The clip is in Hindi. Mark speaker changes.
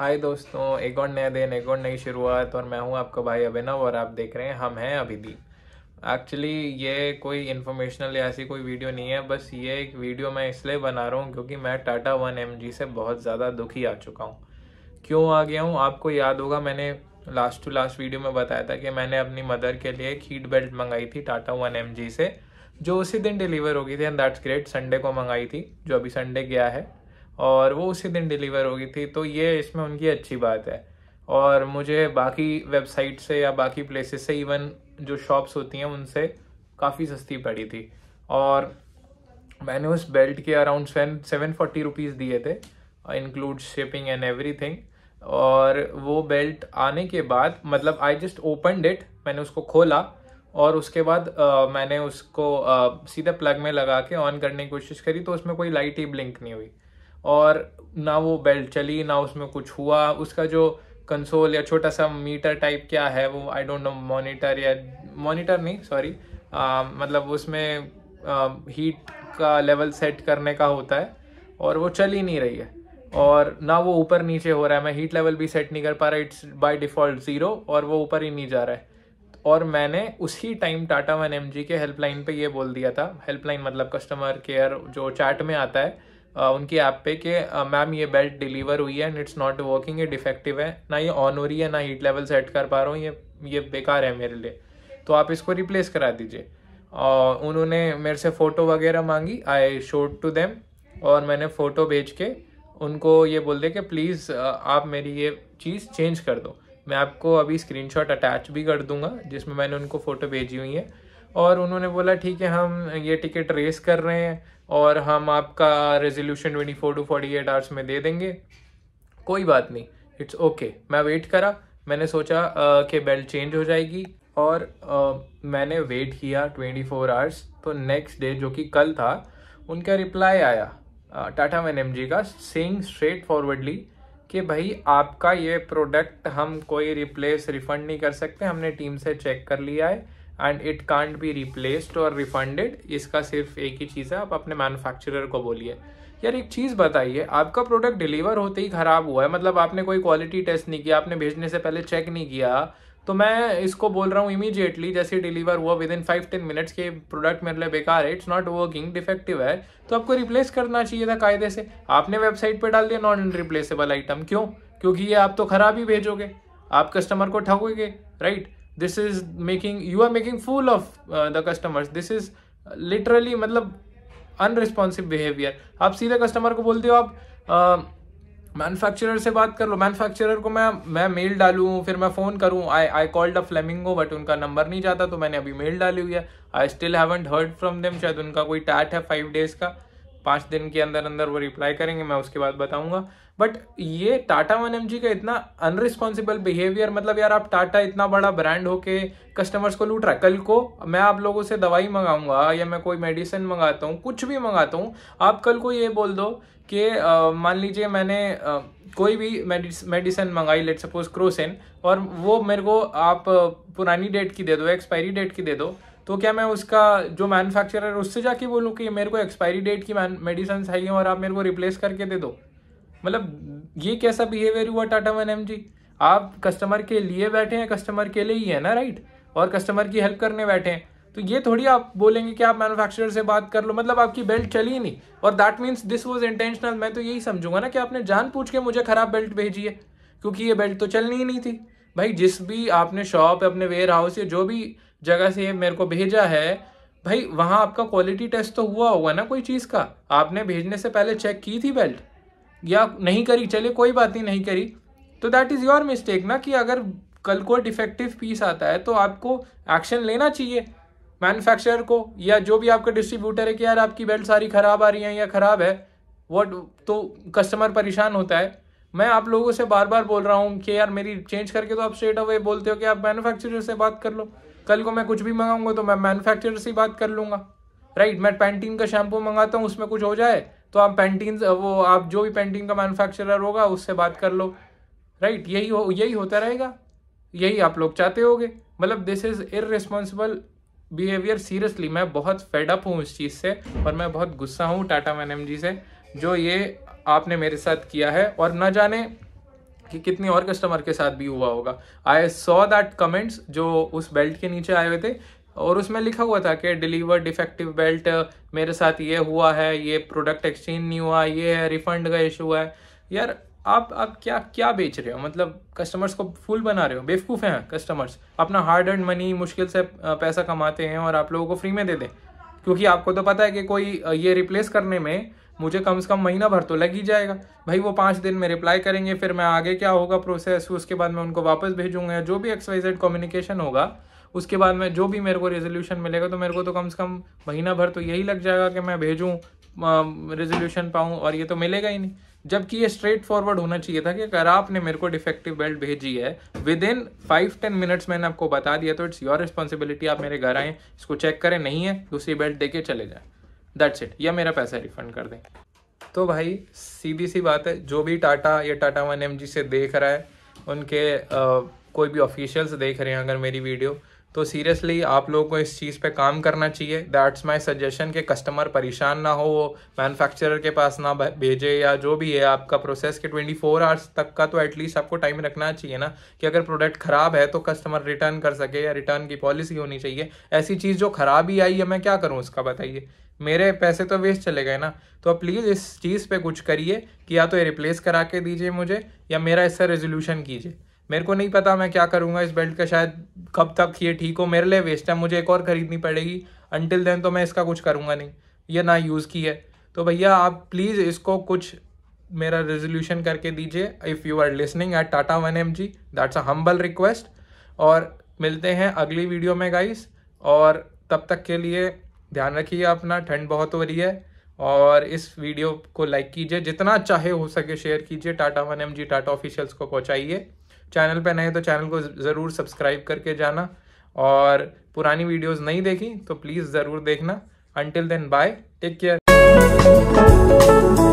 Speaker 1: हाय दोस्तों एक और नया दिन एक और नई शुरुआत और मैं हूं आपका भाई अभिनव और आप देख रहे हैं हम हैं अभिदीप एक्चुअली ये कोई इन्फॉर्मेशनल या ऐसी कोई वीडियो नहीं है बस ये एक वीडियो मैं इसलिए बना रहा हूँ क्योंकि मैं टाटा वन एम से बहुत ज़्यादा दुखी आ चुका हूँ क्यों आ गया हूँ आपको याद होगा मैंने लास्ट टू लास्ट वीडियो में बताया था कि मैंने अपनी मदर के लिए एक हीट बेल्ट मंगाई थी टाटा वन एम से जो उसी दिन डिलीवर हो गई थी एंड दैट्स ग्रेट संडे को मंगाई थी जो अभी संडे गया है और वो उसी दिन डिलीवर हो गई थी तो ये इसमें उनकी अच्छी बात है और मुझे बाकी वेबसाइट से या बाकी प्लेसेस से इवन जो शॉप्स होती हैं उनसे काफ़ी सस्ती पड़ी थी और मैंने उस बेल्ट के around seven seven forty rupees दिए थे इंक्लूड शिपिंग एंड एवरी और वो बेल्ट आने के बाद मतलब आई जस्ट ओपन इट मैंने उसको खोला और उसके बाद आ, मैंने उसको आ, सीधा प्लग में लगा के ऑन करने की कोशिश करी तो उसमें कोई लाइट ही ब्लिंक नहीं हुई और ना वो बेल्ट चली ना उसमें कुछ हुआ उसका जो कंसोल या छोटा सा मीटर टाइप क्या है वो आई डोंट नो मॉनिटर या मॉनिटर नहीं सॉरी मतलब उसमें आ, हीट का लेवल सेट करने का होता है और वो चल ही नहीं रही है और ना वो ऊपर नीचे हो रहा है मैं हीट लेवल भी सेट नहीं कर पा रहा इट्स बाय डिफ़ॉल्ट ज़ीरो और वो ऊपर ही नहीं जा रहा है और मैंने उसी टाइम टाटा वन एम के हेल्पलाइन पे ये बोल दिया था हेल्पलाइन मतलब कस्टमर केयर जो चैट में आता है उनकी ऐप पे कि मैम ये बेल्ट डिलीवर हुई है एंड इट्स नॉट वर्किंग ये डिफेक्टिव है ना ये ऑन हो रही है ना हीट लेवल सेट कर पा रहा हूँ ये ये बेकार है मेरे लिए तो आप इसको रिप्लेस करा दीजिए और उन्होंने मेरे से फ़ोटो वगैरह मांगी आई शोड टू देम और मैंने फ़ोटो भेज के उनको ये बोल दे कि प्लीज़ आप मेरी ये चीज़ चेंज कर दो मैं आपको अभी स्क्रीनशॉट अटैच भी कर दूंगा जिसमें मैंने उनको फ़ोटो भेजी हुई है और उन्होंने बोला ठीक है हम ये टिकट रेस कर रहे हैं और हम आपका resolution twenty four to forty eight hours में दे देंगे कोई बात नहीं इट्स ओके okay. मैं वेट करा मैंने सोचा कि बेल्ट चेंज हो जाएगी और आ, मैंने वेट किया ट्वेंटी फोर आवर्स तो नेक्स्ट डे जो कि कल था उनका रिप्लाई आया टाटा मैन एम का सेंग स्ट्रेट फॉरवर्डली कि भाई आपका ये प्रोडक्ट हम कोई रिप्लेस रिफंड नहीं कर सकते हमने टीम से चेक कर लिया है and it can't be replaced और रिफंडेड इसका सिर्फ एक ही चीज़ है आप अपने मैन्युफैक्चरर को बोलिए यार एक चीज़ बताइए आपका प्रोडक्ट डिलीवर होते ही ख़राब हुआ है मतलब आपने कोई क्वालिटी टेस्ट नहीं किया आपने भेजने से पहले चेक नहीं किया तो मैं इसको बोल रहा हूँ इमीजिएटली जैसे डिलीवर हुआ within five ten minutes के प्रोडक्ट मेरे लिए बेकार है इट्स नॉट वर्किंग डिफेक्टिव है तो आपको रिप्लेस करना चाहिए था कायदे से आपने वेबसाइट पर डाल दिया नॉन रिप्लेसेबल आइटम क्यों क्योंकि ये आप तो खराब ही भेजोगे आप कस्टमर को ठगोगे right this is making you are making fool of the customers this is literally मतलब अनरिस्पॉन्सिव बिहेवियर आप सीधे कस्टमर को बोलते हो आप मैनुफैक्चरर uh, से बात कर लो मैनुफैक्चरर को मैं मैं मेल डालूँ फिर मैं फ़ोन करूँ I I called a flamingo but उनका नंबर नहीं जाता तो मैंने अभी मेल डाली हुई है I still haven't heard from them शायद उनका कोई टैट है फाइव डेज़ का पाँच दिन के अंदर अंदर वो रिप्लाई करेंगे मैं उसके बाद बताऊंगा बट ये टाटा वन एम का इतना अनरिस्पॉन्सिबल बिहेवियर मतलब यार आप टाटा इतना बड़ा ब्रांड होके कस्टमर्स को लूट रहा है कल को मैं आप लोगों से दवाई मंगाऊंगा या मैं कोई मेडिसिन मंगाता हूँ कुछ भी मंगाता हूँ आप कल को ये बोल दो कि मान लीजिए मैंने आ, कोई भी मेडिसिन मंगाई लेट सपोज क्रोसिन और वो मेरे को आप पुरानी डेट की दे दो एक्सपायरी डेट की दे दो तो क्या मैं उसका जो मैन्युफैक्चरर है उससे जाके बोलूँ कि मेरे को एक्सपायरी डेट की मेडिसिन चाहिए और आप मेरे को रिप्लेस करके दे दो मतलब ये कैसा बिहेवियर हुआ टाटा वन एम जी आप कस्टमर के लिए बैठे हैं कस्टमर के लिए ही है ना राइट और कस्टमर की हेल्प करने बैठे हैं तो ये थोड़ी आप बोलेंगे कि आप मैन्युफैक्चरर से बात कर लो मतलब आपकी बेल्ट चली नहीं और that means this was intentional मैं तो यही समझूंगा ना कि आपने जान पूछ के मुझे ख़राब बेल्ट भेजी है क्योंकि ये बेल्ट तो चलनी ही नहीं थी भाई जिस भी आपने शॉप अपने वेयर हाउस या जो भी जगह से ये मेरे को भेजा है भाई वहाँ आपका क्वालिटी टेस्ट तो हुआ होगा ना कोई चीज़ का आपने भेजने से पहले चेक की थी बेल्ट या नहीं करी चले कोई बात नहीं नहीं करी तो दैट इज़ योर मिस्टेक ना कि अगर कल को डिफेक्टिव पीस आता है तो आपको एक्शन लेना चाहिए मैन्युफैक्चरर को या जो भी आपका डिस्ट्रीब्यूटर है कि यार आपकी बेल्ट सारी ख़राब आ रही है या ख़राब है वो तो कस्टमर परेशान होता है मैं आप लोगों से बार बार बोल रहा हूँ कि यार मेरी चेंज करके तो आप स्ट्रेट अवे बोलते हो कि आप मैन्युफैक्चरर से बात कर लो कल को मैं कुछ भी मंगाऊंगा तो मैं मैन्युफैक्चरर से बात कर लूँगा राइट मैं पेंटिन का शैम्पू मंगाता हूँ उसमें कुछ हो जाए तो आप पेंटिन वो आप जो भी पेंटिन का मैनुफैक्चरर होगा उससे बात कर लो राइट यही हो यही होता रहेगा यही आप लोग चाहते हो मतलब this is irresponsible behaviour seriously मैं बहुत फेडअप हूँ इस चीज़ से और मैं बहुत गुस्सा हूँ टाटा मैन एम जी से जो ये आपने मेरे साथ किया है और ना जाने कि कितनी और कस्टमर के साथ भी हुआ होगा आई सॉ दैट कमेंट्स जो उस बेल्ट के नीचे आए हुए थे और उसमें लिखा हुआ था कि डिलीवर डिफेक्टिव बेल्ट मेरे साथ ये हुआ है ये प्रोडक्ट एक्सचेंज नहीं हुआ ये है रिफंड का इशू है यार आप आप क्या क्या बेच रहे हो मतलब कस्टमर्स को फुल बना रहे हो बेवकूफ़ हैं कस्टमर्स अपना हार्ड एंड मनी मुश्किल से पैसा कमाते हैं और आप लोगों को फ्री में दे दें क्योंकि आपको तो पता है कि कोई ये रिप्लेस करने में मुझे कम से कम महीना भर तो लग ही जाएगा भाई वो पाँच दिन में रिप्लाई करेंगे फिर मैं आगे क्या होगा प्रोसेस उसके बाद मैं उनको वापस भेजूंगा जो भी एक्सवाइजेड कम्युनिकेशन होगा उसके बाद मैं जो भी मेरे को रेजोल्यूशन मिलेगा तो मेरे को तो कम से कम महीना भर तो यही लग जाएगा कि मैं भेजूँ रेजोल्यूशन पाऊँ और ये तो मिलेगा ही नहीं जबकि ये स्ट्रेट फॉरवर्ड होना चाहिए था कि अगर आपने मेरे को डिफेक्टिव बेल्ट भेजी है within five ten minutes मैंने आपको बता दिया तो इट्स योर रिस्पॉन्सिबिलिटी आप मेरे घर आएँ इसको चेक करें नहीं है दूसरी बेल्ट दे के चले जाएँ दैट्स इट या मेरा पैसा रिफंड कर दें तो भाई सीधी सी बात है जो भी टाटा या टाटा वन एम से देख रहा है उनके आ, कोई भी ऑफिशियल्स देख रहे हैं अगर मेरी वीडियो तो सीरियसली आप लोगों को इस चीज़ पे काम करना चाहिए दैट्स माय सजेशन कि कस्टमर परेशान ना हो वो मैन्युफैक्चरर के पास ना भेजे या जो भी है आपका प्रोसेस के 24 फोर आवर्स तक का तो एटलीस्ट आपको टाइम रखना चाहिए ना कि अगर प्रोडक्ट ख़राब है तो कस्टमर रिटर्न कर सके या रिटर्न की पॉलिसी होनी चाहिए ऐसी चीज़ जो ख़राब ही आई है मैं क्या करूँ उसका बताइए मेरे पैसे तो वेस्ट चले गए ना तो आप प्लीज़ इस चीज़ पे कुछ करिए कि या तो ये रिप्लेस करा के दीजिए मुझे या मेरा इससे रेजोल्यूशन कीजिए मेरे को नहीं पता मैं क्या करूँगा इस बेल्ट का शायद कब तक ये ठीक हो मेरे लिए वेस्ट है मुझे एक और ख़रीदनी पड़ेगी अनटिल देन तो मैं इसका कुछ करूँगा नहीं ये ना यूज़ की है तो भैया आप प्लीज़ इसको कुछ मेरा रेजोल्यूशन करके दीजिए if you are listening at Tata one M G that's a humble request और मिलते हैं अगली वीडियो में गाइस और तब तक के लिए ध्यान रखिए अपना ठंड बहुत हो रही है और इस वीडियो को लाइक कीजिए जितना चाहे हो सके शेयर कीजिए Tata one M G Tata officials को पहुँचाइए चैनल पर नए तो चैनल को ज़रूर सब्सक्राइब करके जाना और पुरानी वीडियोस नहीं देखी तो प्लीज़ ज़रूर देखना until then bye take care